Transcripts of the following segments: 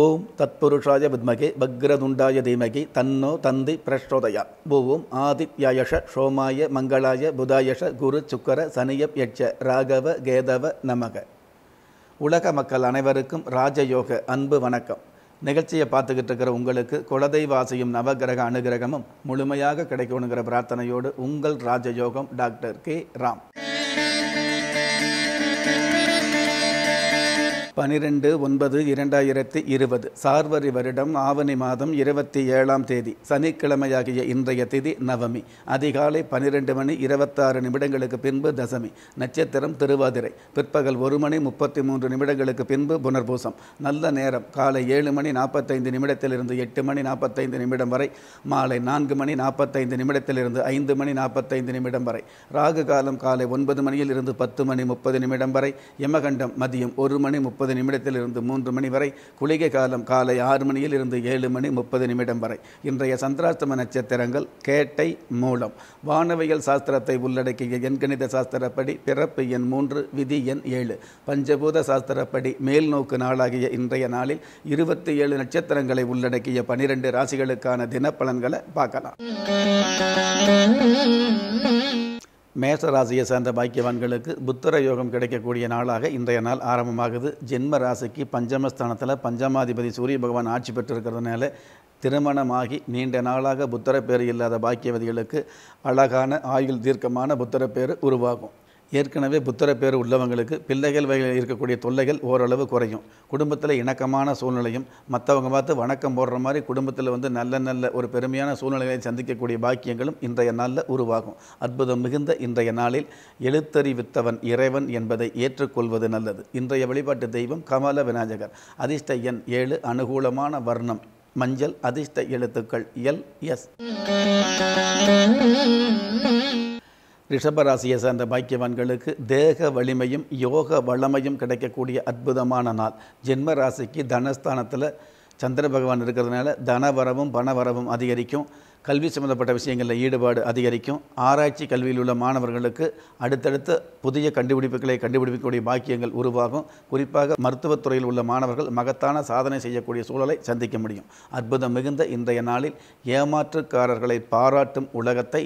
ஓம் தத்புருஷாய வித்மகே வக்ரதுண்டாய தீமகி தன்னோ தந்தி பிரஷ்டோதயா பூவும் ஆதித்யாயஷ சோமாய மங்களாய புதாயஷ குரு சுக்கர சனியப் யட்ச ராகவ கேதவ நமக உலக மக்கள் அனைவருக்கும் ராஜயோக அன்பு வணக்கம் நிகழ்ச்சியை பார்த்துக்கிட்டு இருக்கிற உங்களுக்கு குலதெய்வாசியும் நவகிரக அனுகிரகமும் முழுமையாக கிடைக்கணுங்கிற பிரார்த்தனையோடு உங்கள் ராஜயோகம் டாக்டர் கே ராம் பனிரெண்டு ஒன்பது இரண்டாயிரத்தி இருபது சார்வரி வருடம் ஆவணி மாதம் இருபத்தி ஏழாம் தேதி சனிக்கிழமையாகிய இன்றைய திதி நவமி அதிகாலை பனிரெண்டு மணி இருபத்தாறு நிமிடங்களுக்கு பின்பு தசமி நட்சத்திரம் திருவாதிரை பிற்பகல் ஒரு மணி முப்பத்தி மூன்று நிமிடங்களுக்கு பின்பு புனர்பூசம் நல்ல நேரம் காலை ஏழு மணி நாற்பத்தைந்து நிமிடத்திலிருந்து எட்டு மணி நாற்பத்தைந்து நிமிடம் வரை மாலை நான்கு மணி நாற்பத்தைந்து நிமிடத்திலிருந்து ஐந்து மணி நாற்பத்தைந்து நிமிடம் வரை ராகு காலம் காலை ஒன்பது மணியில் இருந்து பத்து மணி முப்பது நிமிடம் வரை யமகண்டம் மதியம் ஒரு மணி முப்பது முப்பது நிமிடத்தில் இருந்து மூன்று மணி வரை குளிகை காலம் காலை ஆறு மணியில் இருந்து ஏழு மணி முப்பது நிமிடம் வரை இன்றைய சந்திராஷ்டம நட்சத்திரங்கள் கேட்டை மூலம் வானவியல் சாஸ்திரத்தை உள்ளடக்கிய எண்கணித சாஸ்திரப்படி பிறப்பு எண் மூன்று விதி எண் ஏழு பஞ்சபூத சாஸ்திரப்படி மேல் நோக்கு நாளாகிய இன்றைய நாளில் இருபத்தி ஏழு நட்சத்திரங்களை உள்ளடக்கிய பனிரெண்டு ராசிகளுக்கான தினப்பலன்களை பார்க்கலாம் மேசராசியை சேர்ந்த பாக்கியவான்களுக்கு புத்தர யோகம் கிடைக்கக்கூடிய நாளாக இன்றைய நாள் ஆரம்பமாகுது ஜென்ம ராசிக்கு பஞ்சமஸ்தானத்தில் பஞ்சமாதிபதி சூரிய பகவான் ஆட்சி பெற்றிருக்கிறதுனால திருமணமாகி நீண்ட நாளாக புத்தர பேர் இல்லாத பாக்கியவதிகளுக்கு அழகான ஆயுள் தீர்க்கமான புத்தர பேர் உருவாகும் ஏற்கனவே புத்திர பேர் உள்ளவங்களுக்கு பிள்ளைகள் வகையில் இருக்கக்கூடிய தொல்லைகள் ஓரளவு குறையும் குடும்பத்தில் இணக்கமான சூழ்நிலையும் மற்றவங்க பார்த்து வணக்கம் போடுற மாதிரி குடும்பத்தில் வந்து நல்ல நல்ல ஒரு பெருமையான சூழ்நிலைகளை சந்திக்கக்கூடிய பாக்கியங்களும் இன்றைய நாளில் உருவாகும் அற்புதம் மிகுந்த இன்றைய நாளில் எழுத்தறிவித்தவன் இறைவன் என்பதை ஏற்றுக்கொள்வது நல்லது இன்றைய வழிபாட்டு தெய்வம் கமல விநாயகர் அதிர்ஷ்ட எண் ஏழு அனுகூலமான வர்ணம் மஞ்சள் அதிர்ஷ்ட எழுத்துக்கள் எல் எஸ் ரிஷபராசியை சேர்ந்த பாக்கியவான்களுக்கு தேக வலிமையும் யோக வளமையும் கிடைக்கக்கூடிய அற்புதமான நாள் ஜென்ம ராசிக்கு தனஸ்தானத்தில் சந்திர பகவான் இருக்கிறதுனால தனவரவும் பணவரவும் அதிகரிக்கும் கல்வி சம்மந்தப்பட்ட விஷயங்களில் ஈடுபாடு அதிகரிக்கும் ஆராய்ச்சி கல்வியில் உள்ள மாணவர்களுக்கு அடுத்தடுத்த புதிய கண்டுபிடிப்புகளை கண்டுபிடிக்கக்கூடிய பாக்கியங்கள் உருவாகும் குறிப்பாக மருத்துவத்துறையில் உள்ள மாணவர்கள் மகத்தான சாதனை செய்யக்கூடிய சூழலை சந்திக்க முடியும் அற்புதம் மிகுந்த இன்றைய நாளில் ஏமாற்றுக்காரர்களை பாராட்டும் உலகத்தை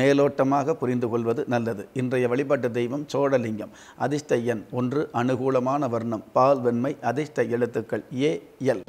மேலோட்டமாக புரிந்து கொள்வது நல்லது இன்றைய வழிபாட்டு தெய்வம் சோழலிங்கம் அதிர்ஷ்ட எண் ஒன்று அனுகூலமான வர்ணம் பால் வெண்மை அதிர்ஷ்ட எழுத்துக்கள் ஏ எல்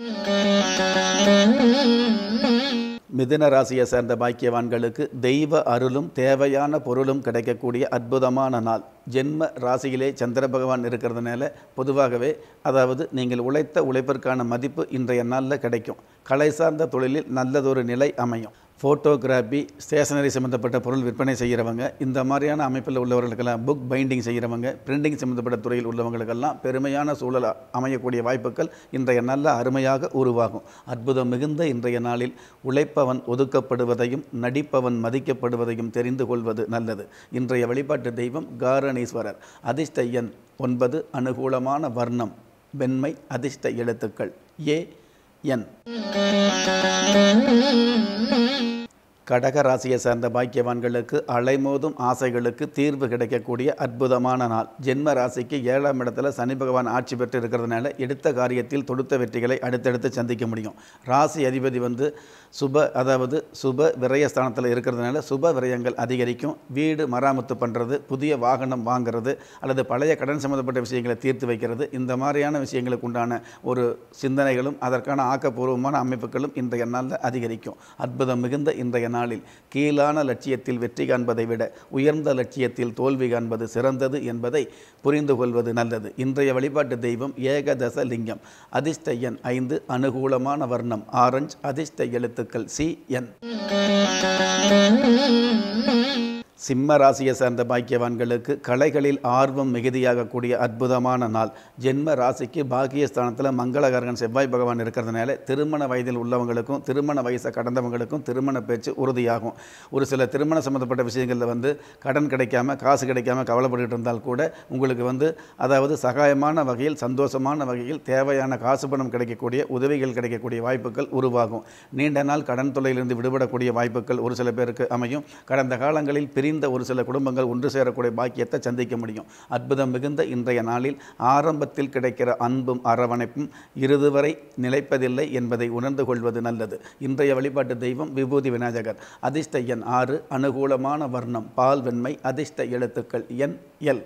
மிதுன ராசியை சேர்ந்த பாக்கியவான்களுக்கு தெய்வ அருளும் தேவையான பொருளும் கிடைக்கக்கூடிய அற்புதமான நாள் ஜென்ம ராசியிலே சந்திர பகவான் இருக்கிறதுனால பொதுவாகவே அதாவது நீங்கள் உழைத்த உழைப்பிற்கான மதிப்பு இன்றைய நாளில் கிடைக்கும் கலை சார்ந்த தொழிலில் நல்லதொரு நிலை அமையும் ஃபோட்டோகிராஃபி ஸ்டேஷனரி சம்மந்தப்பட்ட பொருள் விற்பனை செய்கிறவங்க இந்த மாதிரியான அமைப்பில் உள்ளவர்களுக்கெல்லாம் புக் பைண்டிங் செய்கிறவங்க பிரிண்டிங் சம்மந்தப்பட்ட துறையில் உள்ளவங்களுக்கெல்லாம் பெருமையான சூழல் அமையக்கூடிய வாய்ப்புகள் இன்றைய நல்ல அருமையாக உருவாகும் அற்புதம் மிகுந்த இன்றைய நாளில் உழைப்பவன் ஒதுக்கப்படுவதையும் நடிப்பவன் மதிக்கப்படுவதையும் தெரிந்து கொள்வது நல்லது இன்றைய வழிபாட்டு தெய்வம் காரணீஸ்வரர் அதிர்ஷ்ட ஒன்பது அனுகூலமான வர்ணம் வெண்மை அதிர்ஷ்ட எழுத்துக்கள் ஏ என் Uhum. கடக ராசியை சேர்ந்த பாக்கியவான்களுக்கு அலைமோதும் ஆசைகளுக்கு தீர்வு கிடைக்கக்கூடிய அற்புதமான நாள் ஜென்ம ராசிக்கு ஏழாம் இடத்துல சனி பகவான் ஆட்சி பெற்று இருக்கிறதுனால எடுத்த காரியத்தில் தொடுத்த வெற்றிகளை அடுத்தடுத்து சந்திக்க முடியும் ராசி அதிபதி வந்து சுப அதாவது சுப விரயஸ்தானத்தில் இருக்கிறதுனால சுப விரயங்கள் அதிகரிக்கும் வீடு மராமத்து பண்ணுறது புதிய வாகனம் வாங்கிறது அல்லது பழைய கடன் சம்மந்தப்பட்ட விஷயங்களை தீர்த்து வைக்கிறது இந்த மாதிரியான விஷயங்களுக்கு உண்டான ஒரு சிந்தனைகளும் அதற்கான ஆக்கப்பூர்வமான அமைப்புகளும் இன்றைய நாளில் அதிகரிக்கும் அற்புதம் மிகுந்த இன்றைய நாள் நாளில் கீழான லட்சியத்தில் வெற்றி காண்பதை விட உயர்ந்த லட்சியத்தில் தோல்வி காண்பது சிறந்தது என்பதை புரிந்து கொள்வது நல்லது இன்றைய வழிபாட்டு தெய்வம் ஏகதச லிங்கம் அதிர்ஷ்ட எண் ஐந்து அனுகூலமான வர்ணம் ஆரஞ்சு அதிர்ஷ்ட எழுத்துக்கள் சி என் சிம்ம ராசியை சேர்ந்த பாக்கியவான்களுக்கு கலைகளில் ஆர்வம் மிகுதியாகக்கூடிய அற்புதமான நாள் ஜென்ம ராசிக்கு பாக்கியஸ்தானத்தில் மங்களகரகன் செவ்வாய் பகவான் இருக்கிறதுனால திருமண வயதில் உள்ளவங்களுக்கும் திருமண வயசை கடந்தவங்களுக்கும் திருமண பேச்சு உறுதியாகும் ஒரு சில திருமண சம்மந்தப்பட்ட விஷயங்களில் வந்து கடன் கிடைக்காம காசு கிடைக்காம கவலைப்பட்டு இருந்தால் கூட உங்களுக்கு வந்து அதாவது சகாயமான வகையில் சந்தோஷமான வகையில் தேவையான காசு பணம் கிடைக்கக்கூடிய உதவிகள் கிடைக்கக்கூடிய வாய்ப்புகள் உருவாகும் நீண்ட நாள் கடன் தொலையிலிருந்து விடுபடக்கூடிய வாய்ப்புகள் ஒரு சில பேருக்கு அமையும் கடந்த காலங்களில் பிரி பிரிந்த ஒரு சில குடும்பங்கள் ஒன்று சேரக்கூடிய பாக்கியத்தை சந்திக்க முடியும் அற்புதம் மிகுந்த இன்றைய நாளில் ஆரம்பத்தில் கிடைக்கிற அன்பும் அரவணைப்பும் இறுதுவரை நிலைப்பதில்லை என்பதை உணர்ந்து கொள்வது நல்லது இன்றைய வழிபாட்டு தெய்வம் விபூதி விநாயகர் அதிர்ஷ்ட எண் ஆறு அனுகூலமான வர்ணம் பால் வெண்மை அதிர்ஷ்ட எழுத்துக்கள் எண் எல்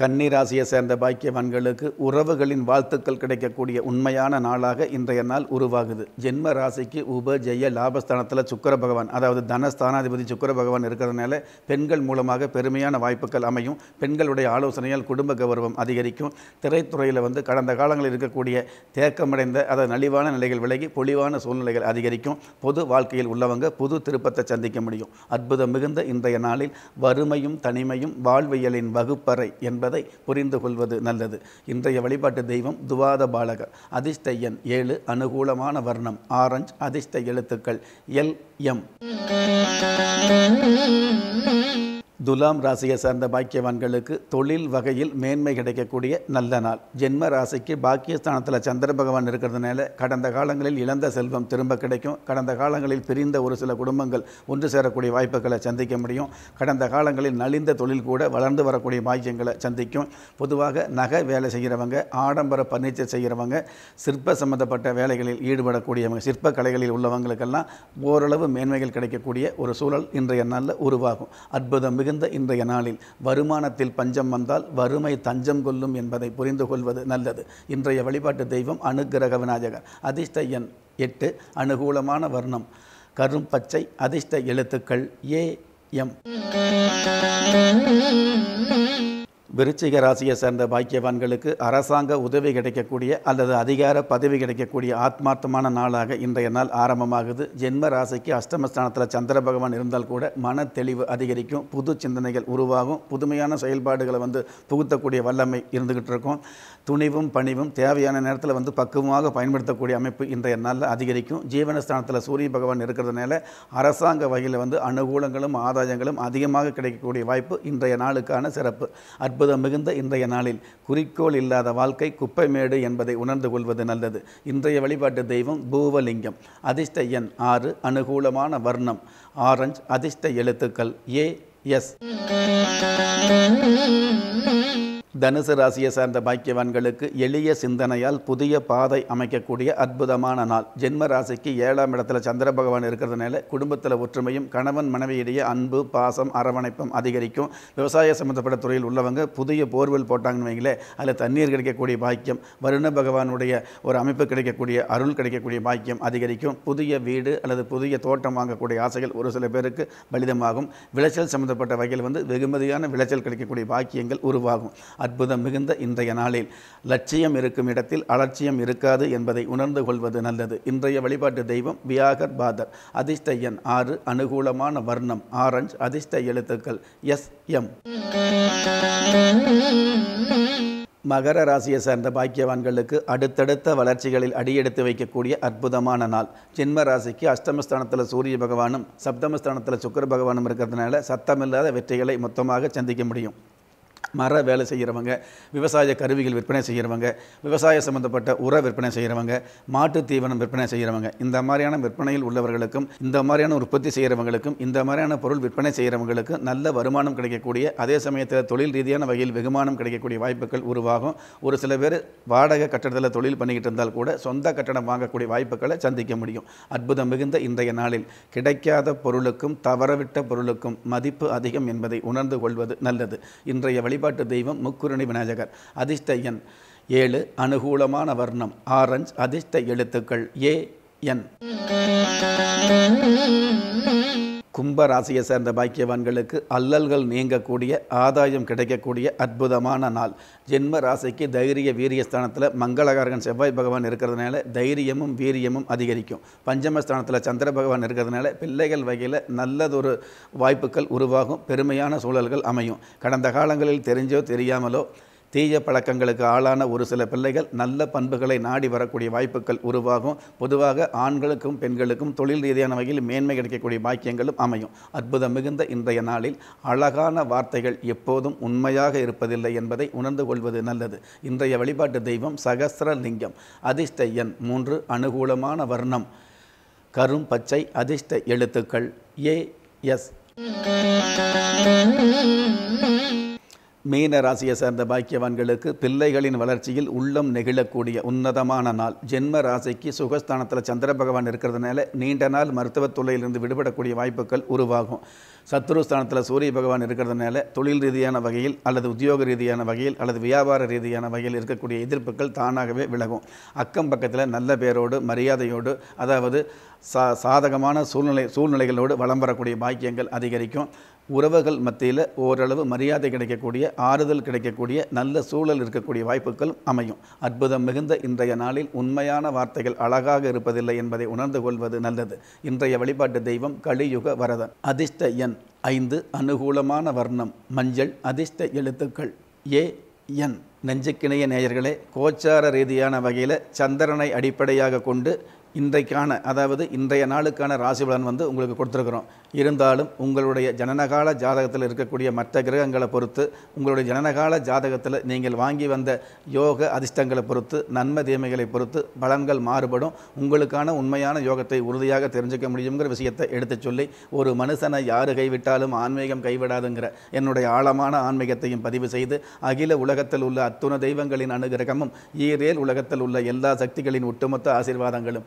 கன்னிராசியை சேர்ந்த பாக்கியவான்களுக்கு உறவுகளின் வாழ்த்துக்கள் கிடைக்கக்கூடிய உண்மையான நாளாக இன்றைய நாள் உருவாகுது ஜென்ம ராசிக்கு உப ஜெய லாபஸ்தானத்தில் சுக்கர பகவான் அதாவது தனஸ்தானாதிபதி சுக்கர பகவான் இருக்கிறதுனால பெண்கள் மூலமாக பெருமையான வாய்ப்புகள் அமையும் பெண்களுடைய ஆலோசனையால் குடும்ப கௌரவம் அதிகரிக்கும் திரைத்துறையில் வந்து கடந்த காலங்களில் இருக்கக்கூடிய தேக்கமடைந்த அதாவது நலிவான நிலைகள் விலகி பொலிவான சூழ்நிலைகள் அதிகரிக்கும் பொது வாழ்க்கையில் உள்ளவங்க புது திருப்பத்தை சந்திக்க முடியும் அற்புதம் மிகுந்த இன்றைய நாளில் வறுமையும் தனிமையும் வாழ்வியலின் வகுப்பறை என்ப என்பதை புரிந்து கொள்வது நல்லது இன்றைய வழிபாட்டு தெய்வம் துவாத பாலகர் அதிர்ஷ்ட எண் ஏழு அனுகூலமான வர்ணம் ஆரஞ்சு அதிர்ஷ்ட எழுத்துக்கள் எல் எம் துலாம் ராசியை சார்ந்த பாக்கியவான்களுக்கு தொழில் வகையில் மேன்மை கிடைக்கக்கூடிய நல்ல நாள் ஜென்ம ராசிக்கு பாக்கியஸ்தானத்தில் சந்திர பகவான் இருக்கிறதுனால கடந்த காலங்களில் இழந்த செல்வம் திரும்ப கிடைக்கும் கடந்த காலங்களில் பிரிந்த ஒரு சில குடும்பங்கள் ஒன்று சேரக்கூடிய வாய்ப்புகளை சந்திக்க முடியும் கடந்த காலங்களில் நலிந்த தொழில் கூட வளர்ந்து வரக்கூடிய பாக்கியங்களை சந்திக்கும் பொதுவாக நகை வேலை செய்கிறவங்க ஆடம்பர பர்னிச்சர் செய்கிறவங்க சிற்ப சம்பந்தப்பட்ட வேலைகளில் ஈடுபடக்கூடியவங்க சிற்ப கலைகளில் உள்ளவங்களுக்கெல்லாம் ஓரளவு மேன்மைகள் கிடைக்கக்கூடிய ஒரு சூழல் இன்றைய நாளில் உருவாகும் அற்புதம் மிக மிகுந்த இன்றைய நாளில் வருமானத்தில் பஞ்சம் வந்தால் வறுமை தஞ்சம் கொள்ளும் என்பதை புரிந்து கொள்வது நல்லது இன்றைய வழிபாட்டு தெய்வம் அனுகிரக விநாயகர் அதிர்ஷ்ட எண் எட்டு அனுகூலமான வர்ணம் கரும் பச்சை அதிர்ஷ்ட எழுத்துக்கள் ஏ எம் விருச்சிக ராசியை சேர்ந்த பாக்கியவான்களுக்கு அரசாங்க உதவி கிடைக்கக்கூடிய அல்லது அதிகார பதவி கிடைக்கக்கூடிய ஆத்மார்த்தமான நாளாக இன்றைய நாள் ஆரம்பமாகுது ஜென்ம ராசிக்கு அஷ்டமஸ்தானத்தில் சந்திர பகவான் இருந்தால் கூட மன தெளிவு அதிகரிக்கும் புது சிந்தனைகள் உருவாகும் புதுமையான செயல்பாடுகளை வந்து புகுத்தக்கூடிய வல்லமை இருந்துக்கிட்டு இருக்கும் துணிவும் பணிவும் தேவையான நேரத்தில் வந்து பக்குவமாக பயன்படுத்தக்கூடிய அமைப்பு இன்றைய நாளில் அதிகரிக்கும் ஜீவனஸ்தானத்தில் சூரிய பகவான் இருக்கிறதுனால அரசாங்க வகையில் வந்து அனுகூலங்களும் ஆதாயங்களும் அதிகமாக கிடைக்கக்கூடிய வாய்ப்பு இன்றைய நாளுக்கான சிறப்பு அற்புதம் மிகுந்த இன்றைய நாளில் குறிக்கோள் இல்லாத வாழ்க்கை குப்பை மேடு என்பதை உணர்ந்து கொள்வது நல்லது இன்றைய வழிபாட்டு தெய்வம் பூவலிங்கம் அதிர்ஷ்ட எண் ஆறு அனுகூலமான வர்ணம் ஆரஞ்சு அதிர்ஷ்ட எழுத்துக்கள் ஏ எஸ் தனுசு ராசியை சார்ந்த பாக்கியவான்களுக்கு எளிய சிந்தனையால் புதிய பாதை அமைக்கக்கூடிய அற்புதமான நாள் ஜென்ம ராசிக்கு ஏழாம் இடத்துல சந்திர பகவான் இருக்கிறதுனால குடும்பத்தில் ஒற்றுமையும் கணவன் மனைவியிடையே அன்பு பாசம் அரவணைப்பும் அதிகரிக்கும் விவசாய சம்மந்தப்பட்ட துறையில் உள்ளவங்க புதிய போர்வெல் போட்டாங்கன்னு வைங்களே அதில் தண்ணீர் கிடைக்கக்கூடிய பாக்கியம் வருண பகவானுடைய ஒரு அமைப்பு கிடைக்கக்கூடிய அருள் கிடைக்கக்கூடிய பாக்கியம் அதிகரிக்கும் புதிய வீடு அல்லது புதிய தோட்டம் வாங்கக்கூடிய ஆசைகள் ஒரு சில பேருக்கு பலிதமாகும் விளைச்சல் சம்மந்தப்பட்ட வகையில் வந்து வெகுமதியான விளைச்சல் கிடைக்கக்கூடிய பாக்கியங்கள் உருவாகும் அற்புதம் மிகுந்த இன்றைய நாளில் லட்சியம் இருக்கும் இடத்தில் அலட்சியம் இருக்காது என்பதை உணர்ந்து கொள்வது நல்லது இன்றைய வழிபாட்டு தெய்வம் வியாகர் பாதர் அதிர்ஷ்ட எண் ஆறு அனுகூலமான வர்ணம் ஆரஞ்சு அதிர்ஷ்ட எழுத்துக்கள் எஸ் எம் மகர ராசியை சேர்ந்த பாக்கியவான்களுக்கு அடுத்தடுத்த வளர்ச்சிகளில் அடியெடுத்து வைக்கக்கூடிய அற்புதமான நாள் ஜென்ம ராசிக்கு அஷ்டமஸ்தானத்தில் சூரிய பகவானும் சப்தமஸ்தானத்தில் சுக்கர பகவானும் இருக்கிறதுனால சத்தமில்லாத வெற்றிகளை மொத்தமாக சந்திக்க முடியும் மர வேலை செய்கிறவங்க விவசாய கருவிகள் விற்பனை செய்கிறவங்க விவசாய சம்மந்தப்பட்ட உர விற்பனை செய்கிறவங்க மாட்டு தீவனம் விற்பனை செய்கிறவங்க இந்த மாதிரியான விற்பனையில் உள்ளவர்களுக்கும் இந்த மாதிரியான உற்பத்தி செய்கிறவங்களுக்கும் இந்த மாதிரியான பொருள் விற்பனை செய்கிறவங்களுக்கும் நல்ல வருமானம் கிடைக்கக்கூடிய அதே சமயத்தில் தொழில் ரீதியான வகையில் வெகுமானம் கிடைக்கக்கூடிய வாய்ப்புகள் உருவாகும் ஒரு சில பேர் வாடகை கட்டடத்தில் தொழில் பண்ணிக்கிட்டு இருந்தால் கூட சொந்த கட்டணம் வாங்கக்கூடிய வாய்ப்புகளை சந்திக்க முடியும் அற்புதம் மிகுந்த இன்றைய நாளில் கிடைக்காத பொருளுக்கும் தவறவிட்ட பொருளுக்கும் மதிப்பு அதிகம் என்பதை உணர்ந்து கொள்வது நல்லது இன்றைய வழி வழிபாட்டு தெய்வம் முக்குருணி விநாயகர் அதிர்ஷ்ட எண் ஏழு அனுகூலமான வர்ணம் ஆரஞ்ச் அதிர்ஷ்ட எழுத்துக்கள் ஏ என் கும்ப ராசியை சேர்ந்த பாக்கியவான்களுக்கு அல்லல்கள் நீங்கக்கூடிய ஆதாயம் கிடைக்கக்கூடிய அற்புதமான நாள் ஜென்ம ராசிக்கு தைரிய வீரியஸ்தானத்தில் மங்களகாரகன் செவ்வாய் பகவான் இருக்கிறதுனால தைரியமும் வீரியமும் அதிகரிக்கும் பஞ்சமஸ்தானத்தில் சந்திர பகவான் இருக்கிறதுனால பிள்ளைகள் வகையில் நல்லதொரு வாய்ப்புகள் உருவாகும் பெருமையான சூழல்கள் அமையும் கடந்த காலங்களில் தெரிஞ்சோ தெரியாமலோ தீய பழக்கங்களுக்கு ஆளான ஒரு சில பிள்ளைகள் நல்ல பண்புகளை நாடி வரக்கூடிய வாய்ப்புகள் உருவாகும் பொதுவாக ஆண்களுக்கும் பெண்களுக்கும் தொழில் ரீதியான வகையில் மேன்மை கிடைக்கக்கூடிய பாக்கியங்களும் அமையும் அற்புதம் மிகுந்த இன்றைய நாளில் அழகான வார்த்தைகள் எப்போதும் உண்மையாக இருப்பதில்லை என்பதை உணர்ந்து கொள்வது நல்லது இன்றைய வழிபாட்டு தெய்வம் சகசிரலிங்கம் அதிர்ஷ்ட எண் மூன்று அனுகூலமான வர்ணம் கரும் பச்சை அதிர்ஷ்ட எழுத்துக்கள் ஏ எஸ் மீன ராசியை சேர்ந்த பாக்கியவான்களுக்கு பிள்ளைகளின் வளர்ச்சியில் உள்ளம் நெகிழக்கூடிய உன்னதமான நாள் ஜென்ம ராசிக்கு சுகஸ்தானத்தில் சந்திர பகவான் இருக்கிறதுனால நீண்ட நாள் மருத்துவத் துறையிலிருந்து விடுபடக்கூடிய வாய்ப்புகள் உருவாகும் சத்ருஸ்தானத்தில் சூரிய பகவான் இருக்கிறதுனால தொழில் ரீதியான வகையில் அல்லது உத்தியோக ரீதியான வகையில் அல்லது வியாபார ரீதியான வகையில் இருக்கக்கூடிய எதிர்ப்புகள் தானாகவே விலகும் அக்கம் பக்கத்தில் நல்ல பேரோடு மரியாதையோடு அதாவது சா சாதகமான சூழ்நிலை சூழ்நிலைகளோடு வளம் வரக்கூடிய பாக்கியங்கள் அதிகரிக்கும் உறவுகள் மத்தியில் ஓரளவு மரியாதை கிடைக்கக்கூடிய ஆறுதல் கிடைக்கக்கூடிய நல்ல சூழல் இருக்கக்கூடிய வாய்ப்புகள் அமையும் அற்புதம் மிகுந்த இன்றைய நாளில் உண்மையான வார்த்தைகள் அழகாக இருப்பதில்லை என்பதை உணர்ந்து கொள்வது நல்லது இன்றைய வழிபாட்டு தெய்வம் கலியுக வரதன் அதிர்ஷ்ட எண் ஐந்து அனுகூலமான வர்ணம் மஞ்சள் அதிர்ஷ்ட எழுத்துக்கள் ஏ என் நெஞ்சுக்கிணைய நேயர்களே கோச்சார ரீதியான வகையில் சந்திரனை அடிப்படையாக கொண்டு இன்றைக்கான அதாவது இன்றைய நாளுக்கான ராசி பலன் வந்து உங்களுக்கு கொடுத்துருக்குறோம் இருந்தாலும் உங்களுடைய ஜனனகால ஜாதகத்தில் இருக்கக்கூடிய மற்ற கிரகங்களை பொறுத்து உங்களுடைய ஜனனகால ஜாதகத்தில் நீங்கள் வாங்கி வந்த யோக அதிர்ஷ்டங்களை பொறுத்து நன்மை தீமைகளை பொறுத்து பலன்கள் மாறுபடும் உங்களுக்கான உண்மையான யோகத்தை உறுதியாக தெரிஞ்சுக்க முடியுங்கிற விஷயத்தை எடுத்து சொல்லி ஒரு மனுஷனை யார் கைவிட்டாலும் ஆன்மீகம் கைவிடாதுங்கிற என்னுடைய ஆழமான ஆன்மீகத்தையும் பதிவு செய்து அகில உலகத்தில் உள்ள அத்துண தெய்வங்களின் அனுகிரகமும் ஈரேல் உலகத்தில் உள்ள எல்லா சக்திகளின் ஒட்டுமொத்த ஆசீர்வாதங்களும்